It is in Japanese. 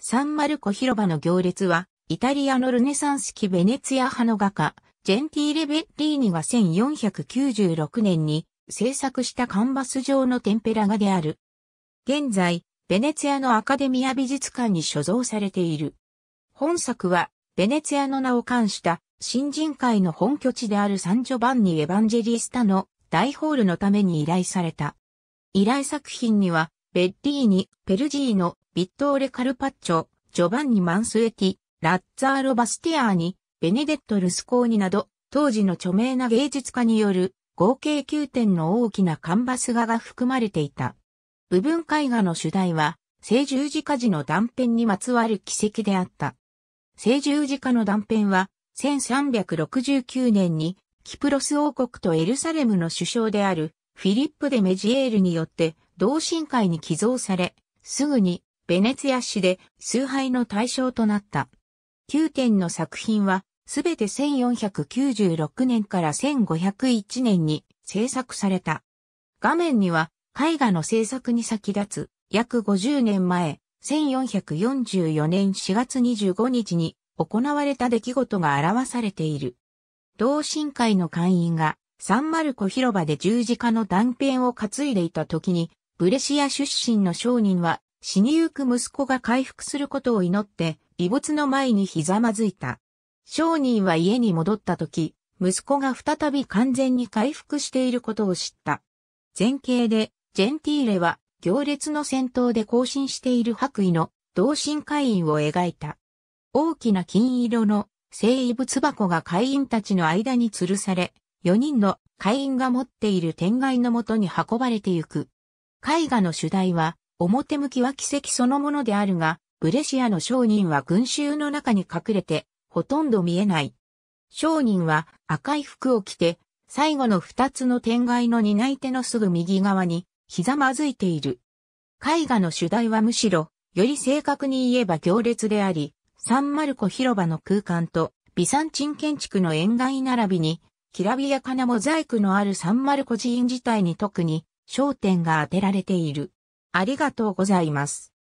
サンマルコ広場の行列は、イタリアのルネサンス期ベネツィア派の画家、ジェンティーレ・ベッリーニが1496年に制作したカンバス状のテンペラ画である。現在、ベネツィアのアカデミア美術館に所蔵されている。本作は、ベネツィアの名を冠した新人会の本拠地であるサンジョバンニ・エヴァンジェリスタの大ホールのために依頼された。依頼作品には、ベッリーニ、ペルジーノ、ビットーレ・カルパッチョ、ジョバンニ・マンスエティ、ラッツァーロ・バスティアーニ、ベネデット・ルスコーニなど、当時の著名な芸術家による合計9点の大きなカンバス画が含まれていた。部分絵画の主題は、聖十字架時の断片にまつわる奇跡であった。聖十字架の断片は、1369年に、キプロス王国とエルサレムの首相である、フィリップ・デ・メジエールによって、同心会に寄贈され、すぐにベネツィア市で崇拝の対象となった。9点の作品は、すべて1496年から1501年に制作された。画面には、絵画の制作に先立つ、約50年前、1444年4月25日に行われた出来事が表されている。同心会の会員がサンマルコ広場で十字架の断片を担いでいた時にブレシア出身の商人は、死にゆく息子が回復することを祈って、遺物の前にひざまずいた。商人は家に戻った時、息子が再び完全に回復していることを知った。前景で、ジェンティーレは、行列の先頭で行進している白衣の同心会員を描いた。大きな金色の聖遺物箱が会員たちの間に吊るされ、4人の会員が持っている天外のもとに運ばれてゆく。絵画の主題は、表向きは奇跡そのものであるが、ブレシアの商人は群衆の中に隠れて、ほとんど見えない。商人は赤い服を着て、最後の二つの天外の担い手のすぐ右側に、ひざまずいている。絵画の主題はむしろ、より正確に言えば行列であり、サンマルコ広場の空間と、ビサンチン建築の沿外並びに、きらびやかなモザイクのあるサンマルコ寺院自体に特に焦点が当てられている。ありがとうございます。